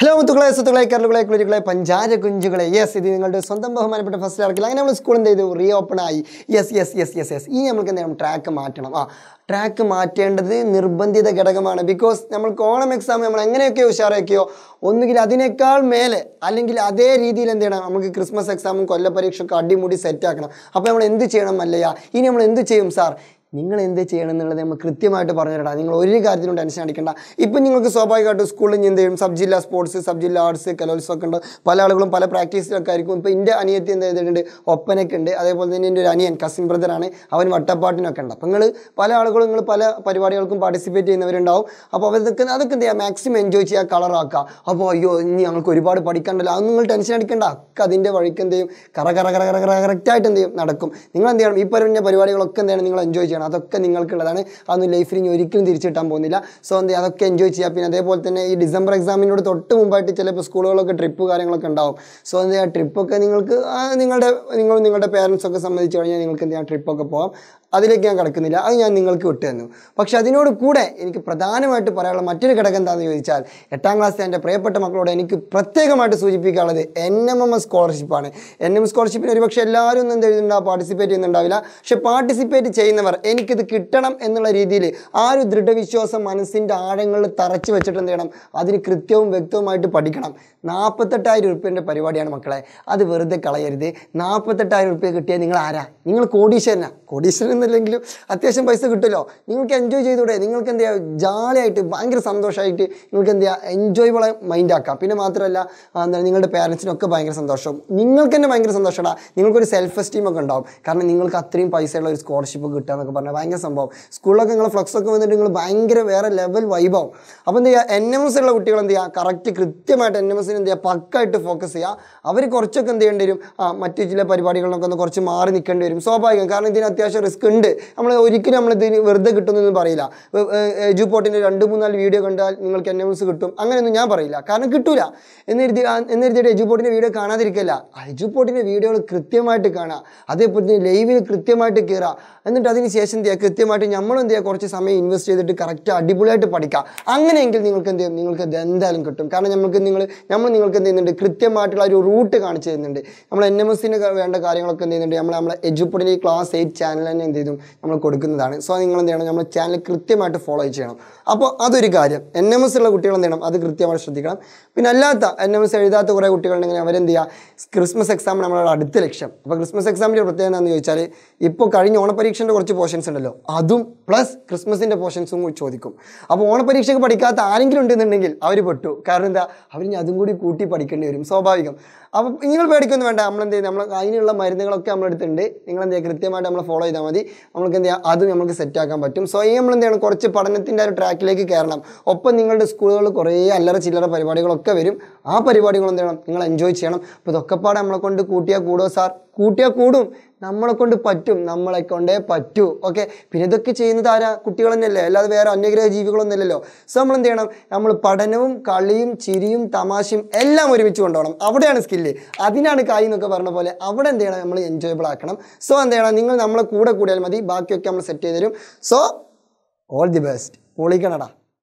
hello മുത്തുക്കളെ സുത്തുക്കളെ കരളുകളെ കുളിരുകളെ പഞ്ചാര കുഞ്ചുകളെ yes ഇത് നിങ്ങളുടെ സ്വന്തം ബഹുമാനപ്പെട്ട ഫസ്റ്റ് ഇറക്കില്ല അങ്ങനെ നമ്മൾ സ്കൂൾ എന്ത് ചെയ്തു റീ ഓപ്പൺ ആയി yes yes yes yes yes ഈ നമുക്ക് എന്തെങ്കിലും ട്രാക്ക് മാറ്റണം ആ ട്രാക്ക് മാറ്റേണ്ടത് നിർബന്ധിത ഘടകമാണ് ബിക്കോസ് നമ്മൾക്ക് ഓണം എക്സാം നമ്മൾ എങ്ങനെയൊക്കെ ഉഷാറാക്കിയോ ഒന്നുകിൽ അതിനേക്കാൾ മേലെ അല്ലെങ്കിൽ അതേ രീതിയിൽ എന്ത് ചെയ്യണം നമുക്ക് ക്രിസ്മസ് എക്സാമും കൊല്ലപരീക്ഷയൊക്കെ അടിമുടി സെറ്റാക്കണം അപ്പോൾ നമ്മൾ എന്ത് ചെയ്യണം അല്ലയാ ഇനി നമ്മൾ എന്ത് ചെയ്യും സാർ നിങ്ങൾ എന്ത് ചെയ്യണം എന്നുള്ളത് നമ്മൾ കൃത്യമായിട്ട് പറഞ്ഞു തരടാ നിങ്ങൾ ഒരു കാര്യത്തിനും ടെൻഷൻ അടിക്കേണ്ട ഇപ്പം നിങ്ങൾക്ക് സ്വാഭാവികമായിട്ട് സ്കൂളിൽ എന്ത് ചെയ്യും സബ് ജില്ലാ സ്പോർട്സ് സബ് ജില്ലാ ആർട്സ് കലോത്സവമൊക്കെ ഒക്കെ ഉണ്ട് പല ആളുകളും പല പ്രാക്ടീസിലൊക്കെ ആയിരിക്കും ഇപ്പോൾ എൻ്റെ അനിയത്തി എന്ത് ചെയ്തിട്ടുണ്ട് ഒപ്പനൊക്കെ ഉണ്ട് അതേപോലെ തന്നെ എൻ്റെ ഒരു അനിയൻ കസിൻ ബ്രദറാണ് അവൻ വട്ടപ്പാട്ടിനൊക്കെ ഉണ്ട് അപ്പം നിങ്ങൾ പല ആളുകളും നിങ്ങൾ പല പരിപാടികൾക്കും പാർട്ടിസിപ്പേറ്റ് ചെയ്യുന്നവരുണ്ടാവും അപ്പോൾ അവർക്ക് അതൊക്കെ എന്ത് ചെയ്യുക മാക്സിമം എൻജോയ് ചെയ്യുക കളറാക്കുക അപ്പോൾ അയ്യോ ഇനി ഞങ്ങൾക്ക് ഒരുപാട് പഠിക്കണ്ടല്ലോ അത് നിങ്ങൾ ടെൻഷൻ അടിക്കേണ്ട അക്ക അതിൻ്റെ വഴിക്ക് എന്ത് ചെയ്യും കറ കറ കറ കറ കറക്റ്റായിട്ട് എന്ത് ചെയ്യും നടക്കും നിങ്ങൾ എന്ത് ചെയ്യണം ഈ പറഞ്ഞ പരിപാടികളൊക്കെ എന്ത് ചെയ്യണം നിങ്ങൾ എൻജോയ് ചെയ്യണം ചെയ്യണം അതൊക്കെ നിങ്ങൾക്കുള്ളതാണ് അതൊന്നും ലൈഫിൽ ഇനി ഒരിക്കലും തിരിച്ചു കിട്ടാൻ പോകുന്നില്ല സോ എന്താ അതൊക്കെ എൻജോയ് ചെയ്യുക പിന്നെ അതേപോലെ തന്നെ ഈ ഡിസംബർ എക്സാമിനോട് തൊട്ട് മുമ്പായിട്ട് ചിലപ്പോൾ സ്കൂളുകളൊക്കെ ട്രിപ്പ് കാര്യങ്ങളൊക്കെ ഉണ്ടാവും സോ എന്താ ചെയ്യുക ട്രിപ്പൊക്കെ നിങ്ങൾക്ക് നിങ്ങളുടെ നിങ്ങൾ നിങ്ങളുടെ പേരൻസൊക്കെ സംബന്ധിച്ച് കഴിഞ്ഞാൽ നിങ്ങൾക്ക് എന്ത് ചെയ്യാം ട്രിപ്പൊക്കെ പോകാം അതിലേക്ക് ഞാൻ കടക്കുന്നില്ല അത് ഞാൻ നിങ്ങൾക്ക് വിട്ടു തന്നു പക്ഷെ അതിനോട് കൂടെ എനിക്ക് പ്രധാനമായിട്ട് പറയാനുള്ള മറ്റൊരു ഘടകം എന്താണെന്ന് ചോദിച്ചാൽ എട്ടാം ക്ലാസ്സിലെ എൻ്റെ പ്രിയപ്പെട്ട മക്കളോട് എനിക്ക് പ്രത്യേകമായിട്ട് സൂചിപ്പിക്കാനുള്ളത് എൻ എം എം എസ് സ്കോളർഷിപ്പാണ് എൻ എം സ്കോളർഷിപ്പിന് ഒരുപക്ഷെ എല്ലാവരും ഒന്നും എഴുതുന്നുണ്ടാവും പാർട്ടിസിപ്പേറ്റ് ചെയ്യുന്നുണ്ടാവില്ല പക്ഷെ പാർട്ടിസിപ്പേറ്റ് ചെയ്യുന്നവർ എനിക്കിത് കിട്ടണം എന്നുള്ള രീതിയിൽ ആ ഒരു ദൃഢവിശ്വാസം മനസ്സിൻ്റെ ആഴങ്ങളിൽ തറച്ചു വെച്ചിട്ട് എന്ത് ചെയ്യണം അതിന് കൃത്യവും വ്യക്തവുമായിട്ട് പഠിക്കണം നാൽപ്പത്തെട്ടായിരം ഉറുപ്പ്യൻ്റെ പരിപാടിയാണ് മക്കളെ അത് വെറുതെ കളയരുത് നാൽപ്പത്തെട്ടായിരം ഉറുപ്പ്യ കിട്ടിയാൽ നിങ്ങൾ ആരാ നിങ്ങൾ കോടീശ്വരനാ കോടീശ്വരൻ കിട്ടുന്നില്ലെങ്കിലും അത്യാവശ്യം പൈസ കിട്ടുമല്ലോ നിങ്ങൾക്ക് എൻജോയ് ചെയ്തൂടെ നിങ്ങൾക്ക് എന്ത് ചെയ്യുക ജാളിയായിട്ട് ഭയങ്കര സന്തോഷമായിട്ട് നിങ്ങൾക്ക് എന്ത് ചെയ്യുക എൻജോയബിളെ മൈൻഡാക്കാം പിന്നെ മാത്രമല്ല എന്താ നിങ്ങളുടെ പേരൻസിനൊക്കെ ഭയങ്കര സന്തോഷം നിങ്ങൾക്ക് തന്നെ ഭയങ്കര സന്തോഷമാണ് നിങ്ങൾക്കൊരു സെൽഫ് എസ്റ്റീം ഒക്കെ ഉണ്ടാവും കാരണം നിങ്ങൾക്ക് അത്രയും പൈസയുള്ള ഒരു സ്കോളർഷിപ്പ് കിട്ടുക എന്നൊക്കെ പറഞ്ഞാൽ ഭയങ്കര സംഭവം സ്കൂളിലൊക്കെ നിങ്ങൾ ഫ്ലക്സൊക്കെ വന്നിട്ട് നിങ്ങൾ ഭയങ്കര വേറെ ലെവൽ വൈബാവും അപ്പോൾ എന്ത് ചെയ്യുക എൻ എം എസ് ഉള്ള കുട്ടികൾ എന്ത് ചെയ്യുക കറക്റ്റ് കൃത്യമായിട്ട് എൻ എം എസിന് എന്ത് ചെയ്യുക പക്കായിട്ട് ഫോക്കസ് ചെയ്യുക അവർ കുറച്ചൊക്കെ എന്ത് ചെയ്യേണ്ടി വരും മറ്റു ചില പരിപാടികളിലൊക്കെ ഒന്ന് കുറച്ച് മാറി നിൽക്കേണ്ടി വരും സ്വാഭാവികം കാരണം ഇതിന് അത്യാവശ്യം റിസ്ക് ഉണ്ട് നമ്മൾ ഒരിക്കലും നമ്മളിത് വെറുതെ കിട്ടുന്നൊന്നും പറയില്ല ജു പോട്ടിൻ്റെ രണ്ട് മൂന്നാല് വീഡിയോ കണ്ടാൽ നിങ്ങൾക്ക് എന്നെ കിട്ടും അങ്ങനെയൊന്നും ഞാൻ പറയില്ല കാരണം കിട്ടൂല എന്നെരുതി എന്നെരുതിയിട്ട് എജു പോട്ടിൻ്റെ വീഡിയോ കാണാതിരിക്കല്ല എജു പോട്ടിൻ്റെ വീഡിയോകൾ കൃത്യമായിട്ട് കാണുക അതേപോലെ തന്നെ ലൈവിൽ കൃത്യമായിട്ട് കയറുക എന്നിട്ട് അതിന് ശേഷം എന്ത് ചെയ്യുക കൃത്യമായിട്ട് നമ്മളെന്ത് ചെയ്യുക കുറച്ച് സമയം ഇൻവെസ്റ്റ് ചെയ്തിട്ട് കറക്റ്റ് അടിപൊളിയായിട്ട് പഠിക്കുക അങ്ങനെയെങ്കിൽ നിങ്ങൾക്ക് എന്ത് ചെയ്യും നിങ്ങൾക്ക് ഇത് എന്തായാലും കിട്ടും കാരണം നമുക്ക് നിങ്ങൾ നമ്മൾ നിങ്ങൾക്ക് എന്ത് ചെയ്യുന്നുണ്ട് കൃത്യമായിട്ടുള്ള ഒരു റൂട്ട് കാണിച്ചു തരുന്നുണ്ട് നമ്മൾ എൻ എം എസിന് വേണ്ട കാര്യങ്ങളൊക്കെ എന്ത് ചെയ്യുന്നുണ്ട് നമ്മൾ നമ്മളെ എജുപ്പൊടിൻ്റെ ക്ലാസ് എയ്റ്റ് ചാനൽ തന്നെ എന്ത് ചെയ്തും നമ്മൾ കൊടുക്കുന്നതാണ് സോ നിങ്ങൾ എന്ത് ചെയ്യണം നമ്മൾ ചാനൽ കൃത്യമായിട്ട് ഫോളോ ചെയ്യണം അപ്പോൾ അതൊരു കാര്യം എൻ എം എസ് ഉള്ള കുട്ടികൾ എന്ത് ചെയ്യണം അത് കൃത്യമായിട്ട് ശ്രദ്ധിക്കണം പിന്നെ അല്ലാത്ത എൻ എം എസ് എഴുതാത്ത കുറേ കുട്ടികളുണ്ടെങ്കിൽ അവരെന്ത് ചെയ്യുക ക്രിസ്മസ് എക്സാം നമ്മളുടെ അടുത്ത ലക്ഷ്യം അപ്പോൾ ക്രിസ്മസ് എക്സാമിൻ്റെ പ്രത്യേകത എന്താണെന്ന് ചോദിച്ചാൽ ഇപ്പോൾ കഴിഞ്ഞ ഓണപരീക്ഷൻ്റെ കുറച്ച് പോർഷൻസ് ഉണ്ടല്ലോ അതും പ്ലസ് ക്രിസ്മസിൻ്റെ പോർഷൻസും കൂടി ചോദിക്കും അപ്പോൾ ഓണപരീക്ഷയ്ക്ക് പഠിക്കാത്ത ആരെങ്കിലും ഉണ്ടെന്നുണ്ടെങ്കിൽ അവർ പെട്ടു കാരണം എന്താ അവർ അതും കൂടി കൂട്ടി പഠിക്കേണ്ടി വരും സ്വാഭാവികം അപ്പോൾ നിങ്ങൾ പേടിക്കൊന്നും വേണ്ട നമ്മൾ ചെയ്യും നമ്മൾ അതിനുള്ള മരുന്നുകളൊക്കെ നമ്മളെടുത്തുണ്ട് നിങ്ങൾ ചെയ്യുക കൃത്യമായിട്ട് നമ്മൾ ഫോളോ ചെയ്താൽ മതി നമുക്ക് എന്ത് ചെയ്യാം അത് നമുക്ക് സെറ്റാക്കാൻ പറ്റും സ്വയം നമ്മൾ എന്ത് ചെയ്യണം കുറച്ച് പഠനത്തിൻ്റെ ഒരു ട്രാക്കിലേക്ക് കയറണം ഒപ്പം നിങ്ങളുടെ സ്കൂളുകളിൽ കുറേ അല്ലറ ചില്ലറ പരിപാടികളൊക്കെ വരും ആ പരിപാടികൾ എന്ത് ചെയ്യണം നിങ്ങൾ എൻജോയ് ചെയ്യണം അപ്പോൾ ഇതൊക്കെ പാടെ നമ്മളെ കൊണ്ട് കൂട്ടിയാൽ കൂടുമോ സാർ കൂട്ടിയാൽ കൂടും നമ്മളെ കൊണ്ട് പറ്റും നമ്മളെ കൊണ്ടേ പറ്റൂ ഓക്കെ പിന്നെ ഇതൊക്കെ ചെയ്യുന്നത് ആരാ കുട്ടികൾ തന്നെയല്ലേ അല്ലാതെ വേറെ അന്യഗ്രഹ ജീവികളൊന്നുമില്ലല്ലോ സോ നമ്മൾ എന്ത് ചെയ്യണം നമ്മൾ പഠനവും കളിയും ചിരിയും തമാശയും എല്ലാം ഒരുമിച്ച് കൊണ്ടുപോകണം അവിടെയാണ് സ്കില്ല് അതിനാണ് കായ് എന്നൊക്കെ പറഞ്ഞ പോലെ അവിടെ എന്ത് ചെയ്യണം നമ്മൾ എൻജോയബിൾ ആക്കണം സോ എന്ത് ചെയ്യണം നിങ്ങൾ നമ്മളെ കൂടെ കൂടിയാൽ മതി ബാക്കിയൊക്കെ നമ്മൾ സെറ്റ് ചെയ്ത് തരും സോ ഓൾ ദി ബെസ്റ്റ് പൊളിക്കണടാ